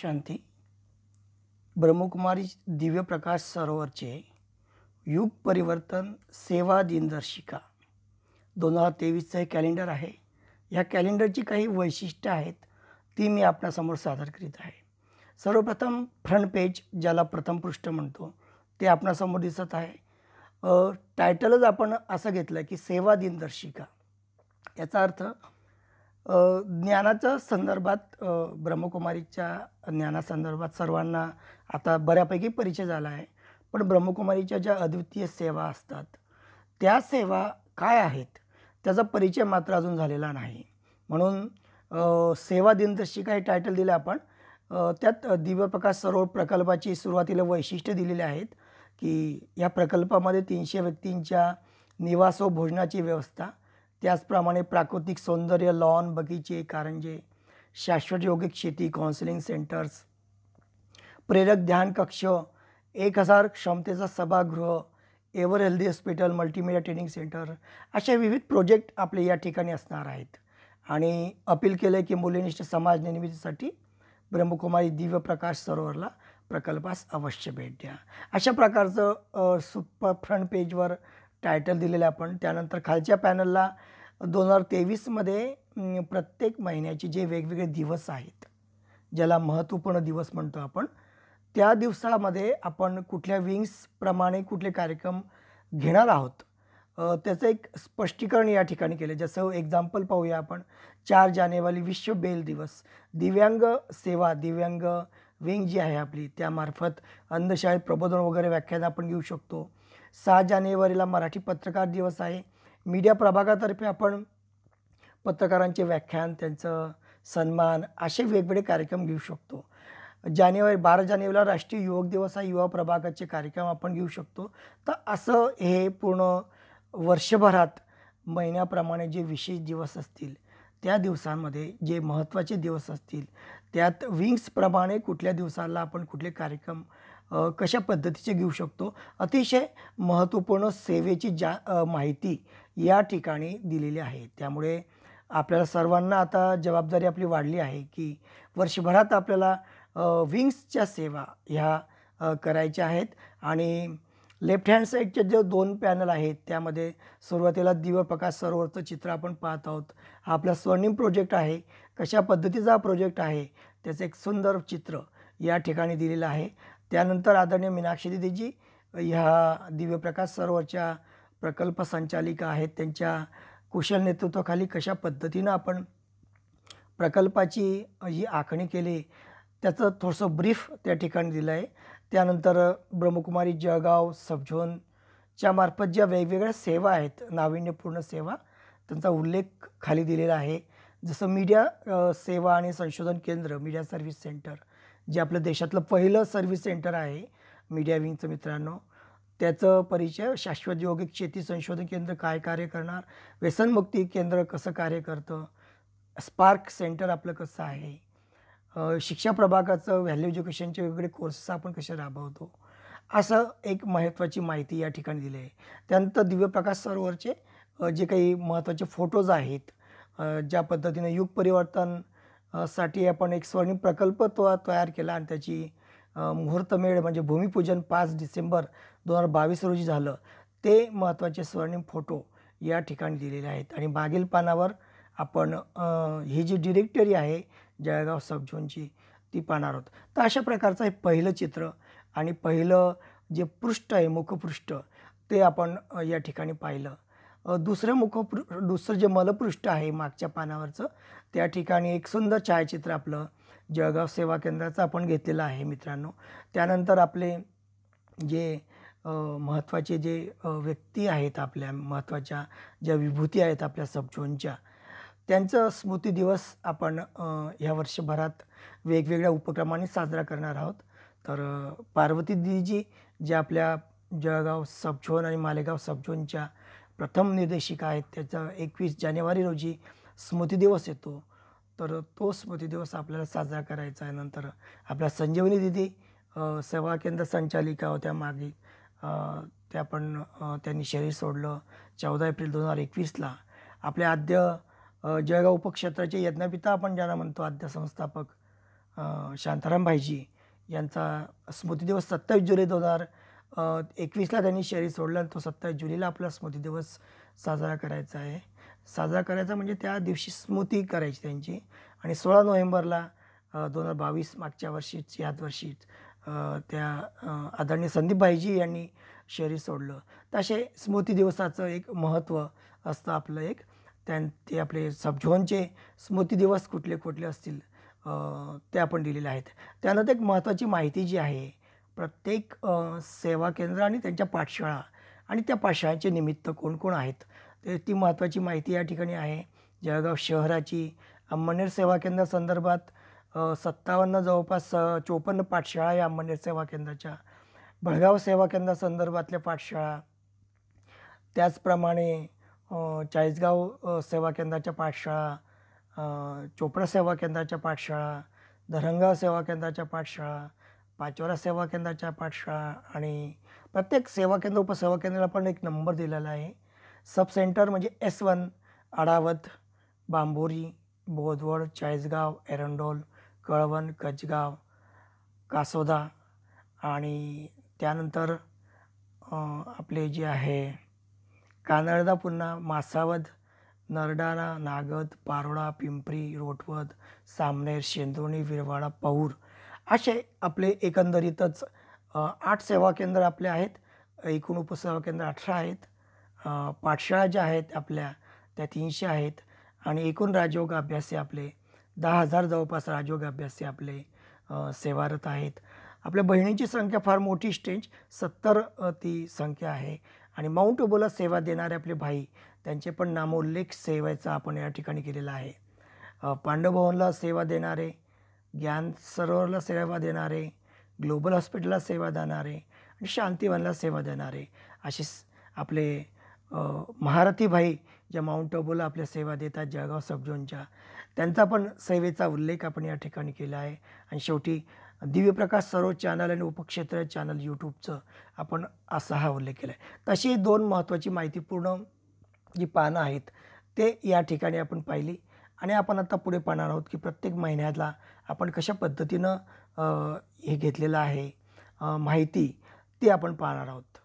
शांती ब्रह्मकुमारी दिव्य प्रकाश सरोवरचे युग परिवर्तन सेवा दिनदर्शिका दोन हजार तेवीसचं हे कॅलेंडर आहे ह्या कॅलेंडरची काही वैशिष्ट्य आहेत ती मी आपणासमोर सादर करीत आहे सर्वप्रथम फ्रंट पेज ज्याला प्रथम पृष्ठ म्हणतो ते आपणासमोर दिसत आहे टायटलच आपण असं घेतलं की सेवा दिनदर्शिका याचा अर्थ ज्ञानाच्या संदर्भात ब्रह्मकुमारीच्या ज्ञानासंदर्भात सर्वांना आता बऱ्यापैकी परिचय झाला आहे पण ब्रह्मकुमारीच्या ज्या अद्वितीय सेवा असतात त्या सेवा काय आहेत त्याचा परिचय मात्र अजून झालेला नाही म्हणून सेवा दिनदर्शी काही टायटल दिलं आपण त्यात दिव्यप्रकाश सरोवर प्रकल्पाची सुरुवातीला वैशिष्ट्य दिलेले आहेत की या प्रकल्पामध्ये तीनशे व्यक्तींच्या निवास व भोजनाची व्यवस्था त्याचप्रमाणे प्राकृतिक सौंदर्य लॉन बगीचे कारंजे शाश्वत योगिक शेती काउन्सिलिंग सेंटर्स प्रेरक ध्यान कक्ष एक हजार क्षमतेचा सभागृह ever healthy hospital multimedia training centre असे विविध प्रोजेक्ट आपले या ठिकाणी असणार आहेत आणि अपील केलं आहे की मुलीनिष्ठ समाज निर्मितीसाठी ब्रह्मकुमारी दिव्य प्रकाश सरोवरला प्रकल्पास अवश्य भेट द्या अशा प्रकारचं सुप फ्रंट पेजवर टायटल दिलेलं आपण त्यानंतर खालच्या पॅनलला दोन हजार तेवीसमध्ये प्रत्येक महिन्याचे जे वेगवेगळे दिवस आहेत ज्याला महत्त्वपूर्ण दिवस म्हणतो आपण त्या दिवसामध्ये आपण कुठल्या विंग्सप्रमाणे कुठले कार्यक्रम घेणार आहोत त्याचं एक स्पष्टीकरण या ठिकाणी केलं जसं एक्झाम्पल पाहूया आपण चार जानेवारी विश्व बेल दिवस दिव्यांग सेवा दिव्यांग विंग जी आहे आपली त्यामार्फत अंधशाळेत प्रबोधन वगैरे व्याख्यान आपण घेऊ शकतो सहा जानेवारीला मराठी पत्रकार दिवस आहे मीडिया प्रभागातर्फे आपण पत्रकारांचे व्याख्यान त्यांचं सन्मान असे वेगवेगळे कार्यक्रम घेऊ शकतो जानेवारी बारा जानेवारीला राष्ट्रीय युवक दिवस हा युवा प्रभागाचे कार्यक्रम आपण घेऊ शकतो तर असं हे पूर्ण वर्षभरात महिन्याप्रमाणे जे विशेष दिवस असतील त्या दिवसांमध्ये जे महत्त्वाचे दिवस असतील त्यात विंग्सप्रमाणे कुठल्या दिवसाला आपण कुठले कार्यक्रम कशा पद्धतीचे घेऊ शकतो अतिशय महत्त्वपूर्ण सेवेची जा माहिती या ठिकाणी दिलेली आहे त्यामुळे आपल्याला सर्वांना आता जबाबदारी आपली वाढली आहे की वर्षभरात आपल्याला विंग्सच्या सेवा ह्या करायच्या आहेत आणि लेफ्ट हँड साईडचे जे दोन पॅनल आहेत त्यामध्ये सुरुवातीला प्रकाश सरोवरचं चित्र आपण पाहत आहोत हा आपला स्वर्णिम प्रोजेक्ट आहे कशा पद्धतीचा प्रोजेक्ट आहे त्याचं एक सुंदर चित्र या ठिकाणी दिलेलं आहे त्यानंतर आदरणीय मीनाक्षी दिदीजी ह्या दिव्यप्रकाश सरोवरच्या प्रकल्प संचालिका आहेत त्यांच्या कुशल नेतृत्वाखाली कशा पद्धतीनं आपण प्रकल्पाची जी आखणी केली त्याचं थोडंसं ब्रीफ त्या ठिकाणी दिलं आहे त्यानंतर ब्रह्मकुमारी जळगाव सबझोनच्या मार्फत ज्या वेगवेगळ्या सेवा आहेत नाविन्यपूर्ण सेवा त्यांचा उल्लेख खाली दिलेला आहे जसं मीडिया सेवा आणि संशोधन केंद्र मीडिया सर्व्हिस सेंटर जे आपलं देशातलं पहिलं सर्व्हिस सेंटर आहे मीडिया विंगचं मित्रांनो त्याचं परिचय शाश्वत योगिक शेती संशोधन केंद्र काय कार्य करणार व्यसनमुक्ती केंद्र कसं कार्य करतं स्पार्क सेंटर आपलं कसं आहे शिक्षा प्रभागाचं व्हॅल्यू एज्युकेशनचे वेगवेगळे कोर्सेस आपण कसे राबवतो असं एक महत्त्वाची माहिती या ठिकाणी दिली आहे त्यानंतर दिव्यप्रकाश सरोवरचे जे काही महत्त्वाचे फोटोज आहेत ज्या पद्धतीनं युग परिवर्तन साठी आपण एक स्वर्णिम प्रकल्प तो तयार केला आणि त्याची मुहूर्तमेळ म्हणजे भूमिपूजन पाच डिसेंबर दोन हजार बावीस रोजी झालं ते महत्त्वाचे स्वर्णिम फोटो या ठिकाणी दिलेले आहेत आणि मागील पानावर आपण ही जी डिरेक्टरी आहे जळगाव सब ती पाहणार आहोत तर अशा प्रकारचं हे पहिलं चित्र आणि पहिलं जे पृष्ठ आहे मुखपृष्ठ ते आपण या ठिकाणी पाहिलं दुसरं मुखपृ दुसरं जे मलपृष्ठ आहे मागच्या पानावरचं त्या ठिकाणी एक सुंदर छायाचित्र आपलं जळगाव सेवा केंद्राचं आपण घेतलेलं आहे मित्रांनो त्यानंतर आपले जे महत्त्वाचे जे व्यक्ती आहेत आपल्या महत्त्वाच्या ज्या विभूती आहेत आपल्या सबजोनच्या त्यांचं स्मृती दिवस आपण ह्या वर्षभरात वेगवेगळ्या उपक्रमाने साजरा करणार आहोत तर पार्वती ज्या आपल्या जळगाव सबझोन आणि मालेगाव सबझोनच्या प्रथम निर्देशिका आहेत त्याचा एकवीस जानेवारी रोजी स्मृती दिवस येतो तर तो स्मृती दिवस आपल्याला साजरा करायचा आहे नंतर आपल्या संजीवनी दिदी सेवा केंद्र संचालिका होत्या मागे त्या पण त्यांनी शरीर सोडलं चौदा एप्रिल दोन हजार एकवीसला आपल्या आद्य जळगाव उपक्षेत्राचे यज्ञपिता आपण ज्यांना म्हणतो आद्य संस्थापक शांताराम भाईजी यांचा स्मृती दिवस सत्तावीस जुलै दोन हजार एकवीसला त्यांनी शरीर आणि तो सत्तावीस जुलैला आपला स्मृती दिवस साजरा करायचा आहे साजरा करायचा म्हणजे त्या दिवशी स्मृती करायची त्यांची आणि सोळा नोव्हेंबरला दोन हजार बावीस मागच्या वर्षीच याच वर्षीच त्या आदरणीय संदीप भाईजी यांनी शरीर सोडलं तर असे स्मृती दिवसाचं एक महत्त्व असतं आपलं एक त्यां ते आपले सबझोनचे स्मृती दिवस कुठले कुठले असतील ते आपण दिलेले आहेत त्यानंतर एक महत्त्वाची माहिती जी आहे प्रत्येक सेवा केंद्र आणि त्यांच्या पाठशाळा आणि त्या पाठशाळांचे निमित्त कोण कोण आहेत ती महत्त्वाची माहिती या ठिकाणी आहे जळगाव शहराची अंमनेर सेवा केंद्र संदर्भात सत्तावन्न जवळपास चोपन्न पाठशाळा या अंमनेर सेवा केंद्राच्या भळगाव सेवा केंद्रासंदर्भातल्या पाठशाळा त्याचप्रमाणे चाळीसगाव सेवा केंद्राच्या पाठशाळा चोपडा सेवा केंद्राच्या पाठशाळा धरणगाव सेवा केंद्राच्या पाठशाळा पाचोरा सेवा केंद्राच्या पाठशाळा आणि प्रत्येक सेवा केंद्र उपसेवा केंद्राला पण एक नंबर दिलेला आहे सब सेंटर म्हणजे एस वन अडावत बांबोरी बोधवड चाळीसगाव एरंडोल कळवण कचगाव कासोदा आणि त्यानंतर आपले जे आहे कानळदा पुन्हा मासावध नरडाणा नागद पारोळा पिंपरी रोटवद सामनेर शेंदोणी विरवाडा पौर असे आपले एकंदरीतच आठ सेवा केंद्र आपले आहेत एकूण उपसेवा केंद्र अठरा आहेत पाठशाळा ज्या आहेत आपल्या त्या तीनशे आहेत आणि एकूण राजयोग अभ्यासे आपले दहा हजार जवळपास राजयोग अभ्यासे आपले सेवारत आहेत आपल्या बहिणींची संख्या फार मोठी स्टेंज सत्तर ती संख्या आहे आणि माउंट ओबोला सेवा देणारे आपले भाई त्यांचे पण नामोल्लेख सेवेचा आपण या ठिकाणी केलेला आहे पांडवभवनला सेवा देणारे ज्ञान सरोवरला सेवा देणारे ग्लोबल हॉस्पिटलला सेवा देणारे आणि शांतीवनला सेवा देणारे असे आपले महारथी भाई ज्या माउंट आबूला आपल्या सेवा देतात जळगाव सबजोनच्या त्यांचा पण सेवेचा उल्लेख आपण या ठिकाणी केला आहे आणि शेवटी दिव्यप्रकाश सरोवर चॅनल आणि उपक्षेत्र चॅनल यूट्यूबचं आपण असा हा उल्लेख केला आहे तशी दोन महत्त्वाची माहितीपूर्ण जी पानं आहेत ते या ठिकाणी आपण पाहिली आणि आपण आता पुढे पाहणार आहोत की प्रत्येक महिन्याला आपण कशा पद्धतीनं हे घेतलेलं आहे माहिती ती आपण पाहणार आहोत